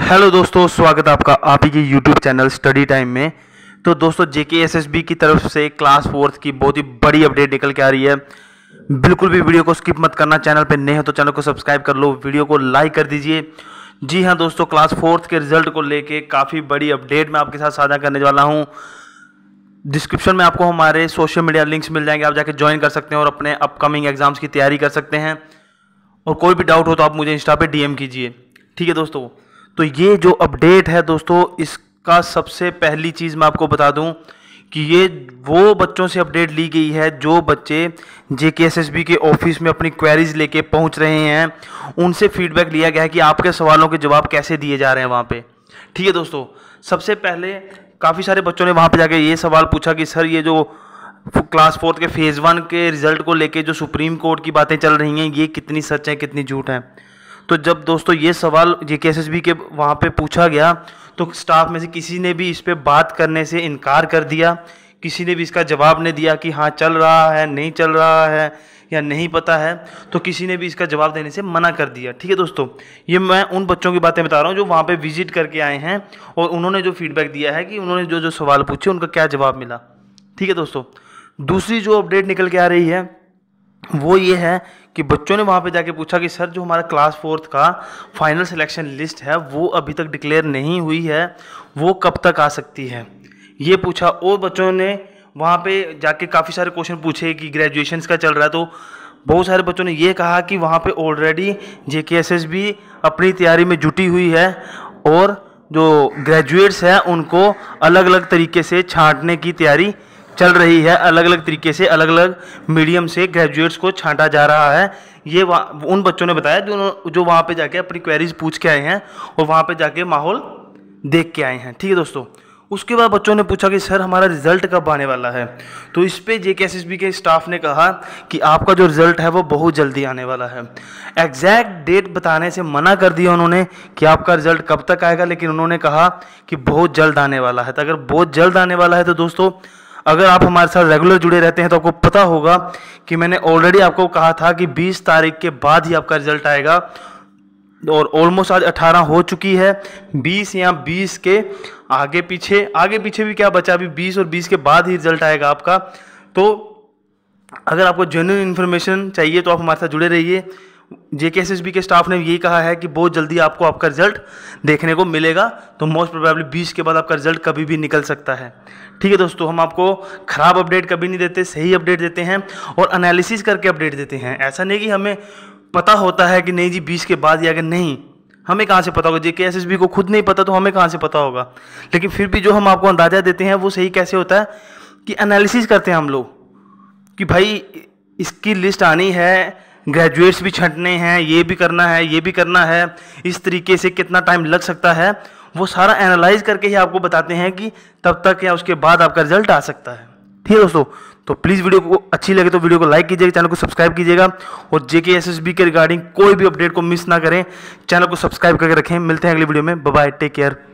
hello दोस्तों स्वागत आपका आप ही के यूट्यूब चैनल स्टडी टाइम में तो दोस्तों जेके एसएसबी की तरफ से क्लास फोर्थ की बहुत ही बड़ी अपडेट निकल के आ रही है बिल्कुल भी वीडियो को स्किप मत करना चैनल पर नए हो तो चैनल को सब्सक्राइब कर लो वीडियो को लाइक कर दीजिए जी हाँ दोस्तों क्लास फोर्थ के रिजल्ट को लेकर काफ़ी बड़ी अपडेट मैं आपके साथ साझा करने वाला हूँ डिस्क्रिप्शन में आपको हमारे सोशल मीडिया लिंक्स मिल जाएंगे आप जाके ज्वाइन कर सकते हैं और अपने अपकमिंग एग्जाम्स की तैयारी कर सकते हैं और कोई भी डाउट हो तो आप मुझे इंस्टा पर डीएम कीजिए ठीक है दोस्तों तो ये जो अपडेट है दोस्तों इसका सबसे पहली चीज़ मैं आपको बता दूं कि ये वो बच्चों से अपडेट ली गई है जो बच्चे जे के ऑफिस में अपनी क्वेरीज लेके पहुंच रहे हैं उनसे फीडबैक लिया गया है कि आपके सवालों के जवाब कैसे दिए जा रहे हैं वहाँ पे ठीक है दोस्तों सबसे पहले काफ़ी सारे बच्चों ने वहाँ पे जाके ये सवाल पूछा कि सर ये जो क्लास फोर्थ के फेज़ वन के रिज़ल्ट को लेके जो सुप्रीम कोर्ट की बातें चल रही हैं ये कितनी सच है कितनी झूठ है तो जब दोस्तों ये सवाल जे के एस एस बी के वहाँ पर पूछा गया तो स्टाफ में से किसी ने भी इस पर बात करने से इनकार कर दिया किसी ने भी इसका जवाब नहीं दिया कि हाँ चल रहा है नहीं चल रहा है या नहीं पता है तो किसी ने भी इसका जवाब देने से मना कर दिया ठीक है दोस्तों ये मैं उन बच्चों की बातें बता रहा हूँ जो वहाँ पे विजिट करके आए हैं और उन्होंने जो फीडबैक दिया है कि उन्होंने जो जो सवाल पूछे उनका क्या जवाब मिला ठीक है दोस्तों दूसरी जो अपडेट निकल के आ रही है वो ये है कि बच्चों ने वहाँ पे जाके पूछा कि सर जो हमारा क्लास फोर्थ का फाइनल सिलेक्शन लिस्ट है वो अभी तक डिक्लेयर नहीं हुई है वो कब तक आ सकती है ये पूछा और बच्चों ने वहाँ पे जाके काफ़ी सारे क्वेश्चन पूछे कि ग्रेजुएशन का चल रहा है तो बहुत सारे बच्चों ने ये कहा कि वहाँ पे ऑलरेडी जे भी अपनी तैयारी में जुटी हुई है और जो ग्रेजुएट्स हैं उनको अलग अलग तरीके से छांटने की तैयारी चल रही है अलग अलग तरीके से अलग अलग मीडियम से ग्रेजुएट्स को छांटा जा रहा है ये उन बच्चों ने बताया जो जो वहाँ पे जाके अपनी क्वेरीज पूछ के आए हैं और वहाँ पे जाके माहौल देख के आए हैं ठीक है दोस्तों उसके बाद बच्चों ने पूछा कि सर हमारा रिज़ल्ट कब आने वाला है तो इस पर जे के स्टाफ ने कहा कि आपका जो रिज़ल्ट है वो बहुत जल्दी आने वाला है एग्जैक्ट डेट बताने से मना कर दिया उन्होंने कि आपका रिज़ल्ट कब तक आएगा लेकिन उन्होंने कहा कि बहुत जल्द आने वाला है तो अगर बहुत जल्द आने वाला है तो दोस्तों अगर आप हमारे साथ रेगुलर जुड़े रहते हैं तो आपको पता होगा कि मैंने ऑलरेडी आपको कहा था कि 20 तारीख के बाद ही आपका रिजल्ट आएगा और ऑलमोस्ट आज 18 हो चुकी है 20 या 20 के आगे पीछे आगे पीछे भी क्या बचा अभी 20 और 20 के बाद ही रिजल्ट आएगा आपका तो अगर आपको जेन्यून इन्फॉर्मेशन चाहिए तो आप हमारे साथ जुड़े रहिए जे के एस के स्टाफ ने यही कहा है कि बहुत जल्दी आपको आपका रिजल्ट देखने को मिलेगा तो मोस्ट प्रोबेबली बीस के बाद आपका रिजल्ट कभी भी निकल सकता है ठीक है दोस्तों हम आपको ख़राब अपडेट कभी नहीं देते सही अपडेट देते हैं और एनालिसिस करके अपडेट देते हैं ऐसा नहीं कि हमें पता होता है कि नहीं जी बीस के बाद या कि नहीं हमें कहाँ से पता होगा जे के एस एस बी को खुद नहीं पता तो हमें कहाँ से पता होगा लेकिन फिर भी जो हम आपको अंदाज़ा देते हैं वो सही कैसे होता है कि एनालिसिस करते हैं हम लोग कि भाई इसकी लिस्ट आनी है ग्रेजुएट्स भी छंटने हैं ये भी करना है ये भी करना है इस तरीके से कितना टाइम लग सकता है वो सारा एनालाइज करके ही आपको बताते हैं कि तब तक या उसके बाद आपका रिजल्ट आ सकता है ठीक है दोस्तों तो प्लीज़ वीडियो को अच्छी लगे तो वीडियो को लाइक कीजिएगा चैनल को सब्सक्राइब कीजिएगा और जेके एस एस बी के रिगार्डिंग कोई भी अपडेट को मिस ना करें चैनल को सब्सक्राइब करके रखें मिलते हैं अगली वीडियो में बाय टेक केयर